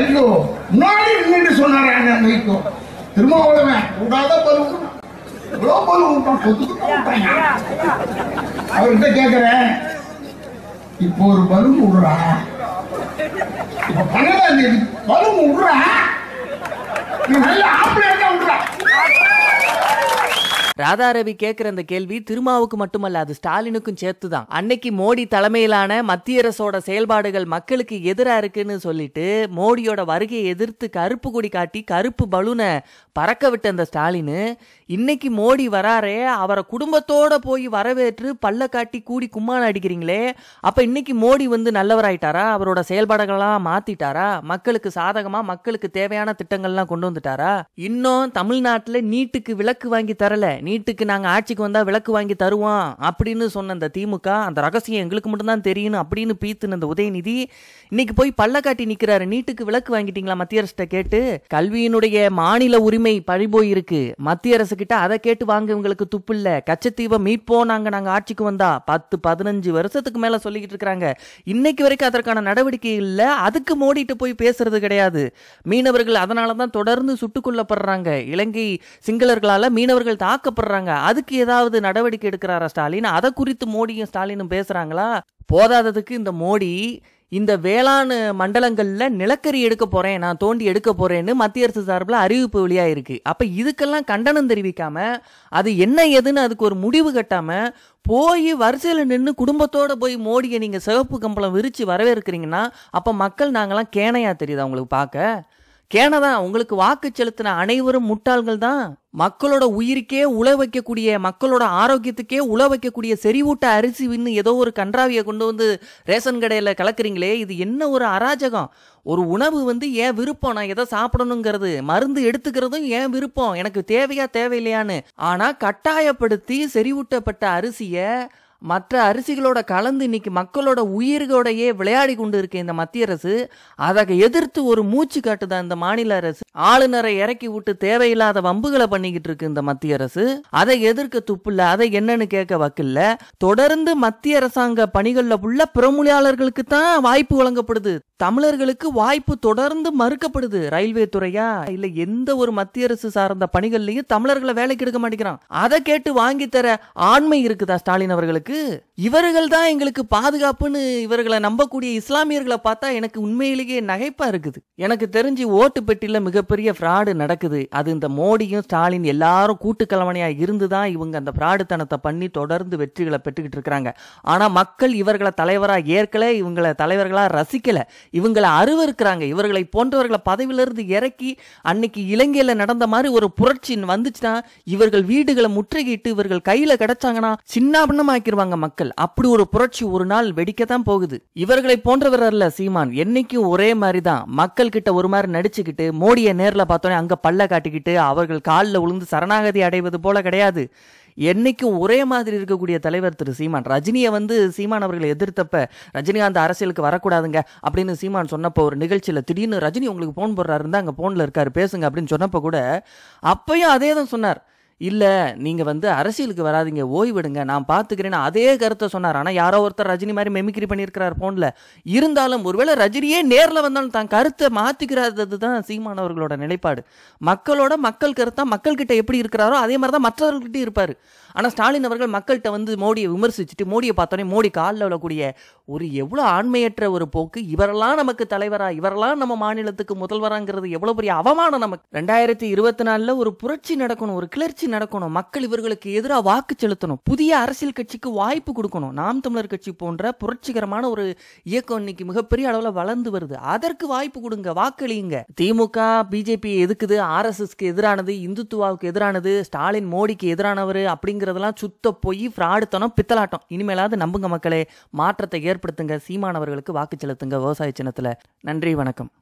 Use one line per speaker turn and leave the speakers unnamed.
வைகோ முன்னாடி நின்று சொன்னாரு அண்ணன் வைகோ திருமாவளவன் கூடாத பருவம் இவ்வளோ பருவம் அவர்கிட்ட கேட்கிறேன் இப்போ ஒரு பலும் விடுறா இப்ப பன்னெண்டாம் தேதி பலும் விடுறா நல்லா ராதாரவி கேட்கிற அந்த கேள்வி திருமாவுக்கு மட்டுமல்ல அது ஸ்டாலினுக்கும் சேர்த்துதான் அன்னைக்கு மோடி தலைமையிலான மத்திய அரசோட செயல்பாடுகள் மக்களுக்கு எதிரா இருக்குன்னு சொல்லிட்டு மோடியோட வருகையை எதிர்த்து கருப்பு கொடி காட்டி கருப்பு பலூனை பறக்க விட்ட அந்த ஸ்டாலின் இன்னைக்கு மோடி வராரே அவரை குடும்பத்தோட போய் வரவேற்று பல்ல காட்டி கூடி கும்மாளம் அடிக்கிறீங்களே அப்ப இன்னைக்கு மோடி வந்து நல்லவராயிட்டாரா அவரோட செயல்பாடுகள்லாம் மாத்திட்டாரா மக்களுக்கு சாதகமா மக்களுக்கு தேவையான திட்டங்கள்லாம் கொண்டு வந்துட்டாரா இன்னும் தமிழ்நாட்டுல நீட்டுக்கு விளக்கு வாங்கி தரல நீ நீட்டுக்கு நாங்கள் ஆட்சிக்கு வந்தால் விளக்கு வாங்கி தருவோம் அப்படின்னு சொன்ன அந்த திமுக அந்த ரகசியம் எங்களுக்கு மட்டும்தான் தெரியணும் அப்படின்னு பீத்துன அந்த உதயநிதி இன்னைக்கு போய் பள்ள காட்டி நிற்கிறாரு நீட்டுக்கு விளக்கு வாங்கிட்டீங்களா மத்திய அரசு கேட்டு கல்வியினுடைய மாநில உரிமை பழிபோய் இருக்கு மத்திய அரசு கிட்ட அதை கேட்டு வாங்க இவங்களுக்கு துப்பு இல்ல கச்சத்தீவை மீட்போம் நாங்க நாங்க ஆட்சிக்கு வந்தா பத்து பதினஞ்சு வருஷத்துக்கு மேல சொல்லிக்கிட்டு இருக்கிறாங்க இன்னைக்கு வரைக்கும் அதற்கான நடவடிக்கை இல்லை அதுக்கு மோடிட்டு போய் பேசுறது கிடையாது மீனவர்கள் அதனாலதான் தொடர்ந்து சுட்டுக் கொல்லப்படுறாங்க இலங்கை சிங்களர்களால மீனவர்கள் தாக்க பாதிக்கப்படுறாங்க அதுக்கு ஏதாவது நடவடிக்கை எடுக்கிறாரா ஸ்டாலின் அதை குறித்து மோடியும் ஸ்டாலினும் பேசுறாங்களா போதாததுக்கு இந்த மோடி இந்த வேளாண் மண்டலங்களில் நிலக்கரி எடுக்க போகிறேன் நான் தோண்டி எடுக்க போகிறேன்னு மத்திய அரசு சார்பில் அறிவிப்பு வெளியாக இருக்குது அப்போ இதுக்கெல்லாம் கண்டனம் தெரிவிக்காமல் அது என்ன ஏதுன்னு அதுக்கு ஒரு முடிவு கட்டாமல் போய் வரிசையில் நின்று குடும்பத்தோடு போய் மோடியை நீங்கள் சிவப்பு கம்பளம் விரித்து வரவேற்கிறீங்கன்னா அப்போ மக்கள் நாங்களாம் கேனையாக தெரியுது அவங்களுக்கு பார்க்க கேனதா உங்களுக்கு வாக்கு செலுத்தின அனைவரும் முட்டாள்கள் தான் மக்களோட உயிருக்கே உழ வைக்கக்கூடிய மக்களோட ஆரோக்கியத்துக்கே உழ வைக்கக்கூடிய செறிவூட்ட அரிசி வின்னு ஏதோ ஒரு கன்றாவியை கொண்டு வந்து ரேஷன் கடையில் கலக்குறீங்களே இது என்ன ஒரு அராஜகம் ஒரு உணவு வந்து ஏன் விருப்பம் நான் எதை சாப்பிடணுங்கிறது மருந்து எடுத்துக்கிறதும் ஏன் விருப்பம் எனக்கு தேவையா தேவையில்லையான்னு ஆனால் கட்டாயப்படுத்தி செறிவூட்டப்பட்ட அரிசியை மற்ற அரிசிகளோட கலந்து இன்னைக்கு மக்களோட உயிர்களோடையே விளையாடி கொண்டு இருக்க இந்த மத்திய அரசு அதை எதிர்த்து ஒரு மூச்சு காட்டுதான் இந்த மாநில அரசு ஆளுநரை இறக்கி விட்டு தேவையில்லாத வம்புகளை பண்ணிக்கிட்டு இருக்கு இந்த மத்திய அரசு அதை எதிர்க்க துப்புல அதை என்னன்னு கேட்க வக்கில்ல தொடர்ந்து மத்திய அரசாங்க பணிகள்ல உள்ள புறமொழியாளர்களுக்கு தான் வாய்ப்பு வழங்கப்படுது தமிழர்களுக்கு வாய்ப்பு தொடர்ந்து மறுக்கப்படுது ரயில்வே துறையா இல்ல எந்த ஒரு மத்திய அரசு சார்ந்த பணிகள்லயும் தமிழர்களை வேலைக்கு எடுக்க மாட்டேங்கிறான் அதை கேட்டு வாங்கி தர ஆண்மை இருக்குதா ஸ்டாலின் அவர்களுக்கு இருக்கு இவர்கள் தான் எங்களுக்கு பாதுகாப்புன்னு இவர்களை நம்பக்கூடிய இஸ்லாமியர்களை பார்த்தா எனக்கு உண்மையிலேயே நகைப்பா இருக்குது எனக்கு தெரிஞ்சு ஓட்டு பெட்டியில மிகப்பெரிய ஃப்ராடு நடக்குது அது இந்த மோடியும் ஸ்டாலின் எல்லாரும் கூட்டுக்கலவனையா இருந்துதான் இவங்க அந்த ஃப்ராடுத்தனத்தை பண்ணி தொடர்ந்து வெற்றிகளை பெற்றுக்கிட்டு இருக்கிறாங்க ஆனா மக்கள் இவர்களை தலைவரா ஏற்கல இவங்களை தலைவர்களா ரசிக்கல இவங்களை அருவருக்கிறாங்க இவர்களை போன்றவர்களை பதவியிலிருந்து இறக்கி அன்னைக்கு இலங்கையில நடந்த மாதிரி ஒரு புரட்சி வந்துச்சுன்னா இவர்கள் வீடுகளை முற்றுகையிட்டு இவர்கள் கையில கிடைச்சாங்கன்னா சின்ன பின்னமாக்கிடுவாங்க வாழ்வாங்க மக்கள் அப்படி ஒரு புரட்சி ஒரு நாள் வெடிக்கத்தான் போகுது இவர்களை போன்றவர் அல்ல சீமான் என்னைக்கும் ஒரே மாதிரி தான் மக்கள் கிட்ட ஒரு மாதிரி நடிச்சுக்கிட்டு மோடியை நேரில் பார்த்தோன்னே அங்க பல்ல காட்டிக்கிட்டு அவர்கள் காலில் உளுந்து சரணாகதி அடைவது போல கிடையாது என்னைக்கும் ஒரே மாதிரி இருக்கக்கூடிய தலைவர் திரு சீமான் ரஜினியை வந்து சீமான் அவர்களை எதிர்த்தப்ப ரஜினிகாந்த் அரசியலுக்கு வரக்கூடாதுங்க அப்படின்னு சீமான் சொன்னப்போ ஒரு நிகழ்ச்சியில் திடீர்னு ரஜினி உங்களுக்கு போன் போடுறாரு அங்கே போன்ல இருக்காரு பேசுங்க அப்படின்னு சொன்னப்போ கூட அப்பையும் அதே தான் சொன்னார் இல்லை நீங்கள் வந்து அரசியலுக்கு வராதிங்க ஓய்விடுங்க நான் பார்த்துக்கிறேன்னு அதே கருத்தை சொன்னார் ஆனால் யாரோ ஒருத்தர் ரஜினி மாதிரி மெமிக்ரி பண்ணியிருக்கிறார் ஃபோனில் இருந்தாலும் ஒருவேளை ரஜினியே நேரில் வந்தாலும் தான் கருத்தை மாற்றிக்கிறாதது தான் சீமானவர்களோட நிலைப்பாடு மக்களோட மக்கள் கருத்தாக மக்கள்கிட்ட எப்படி இருக்கிறாரோ அதே மாதிரி தான் மற்றவர்கள்கிட்ட இருப்பார் ஆனால் ஸ்டாலின் அவர்கள் மக்கள்கிட்ட வந்து மோடியை விமர்சிச்சுட்டு மோடியை பார்த்தோன்னே மோடி காலில் விழக்கூடிய ஒரு எவ்வளோ ஆண்மையற்ற ஒரு போக்கு இவரெல்லாம் நமக்கு தலைவராக இவரெல்லாம் நம்ம மாநிலத்துக்கு முதல்வராங்கிறது எவ்வளோ பெரிய அவமானம் நமக்கு ரெண்டாயிரத்தி இருபத்தி நாலில் ஒரு புரட்சி நடக்கணும் ஒரு கிளர்ச்சி நடக்கணும் மக்கள் இவர்களுக்கு எதிராக வாக்கு செலுத்தணும் புதிய அரசியல் கட்சிக்கு வாய்ப்பு கொடுக்கணும் நாம் தமிழர் கட்சி போன்ற புரட்சிகரமான ஒரு இயக்கம் இன்னைக்கு மிகப்பெரிய அளவில் வளர்ந்து வருது அதற்கு வாய்ப்பு கொடுங்க வாக்களியுங்க திமுக பிஜேபி எதுக்குது ஆர்எஸ்எஸ்க்கு எதிரானது இந்துத்துவாவுக்கு எதிரானது ஸ்டாலின் மோடிக்கு எதிரானவர் அப்படிங்கிறதெல்லாம் சுத்த போய் ஃப்ராடுத்தனம் பித்தலாட்டம் இனிமேலாவது நம்புங்க மக்களே மாற்றத்தை ஏற்படுத்துங்க சீமானவர்களுக்கு வாக்கு செலுத்துங்க விவசாய சின்னத்தில் நன்றி வணக்கம்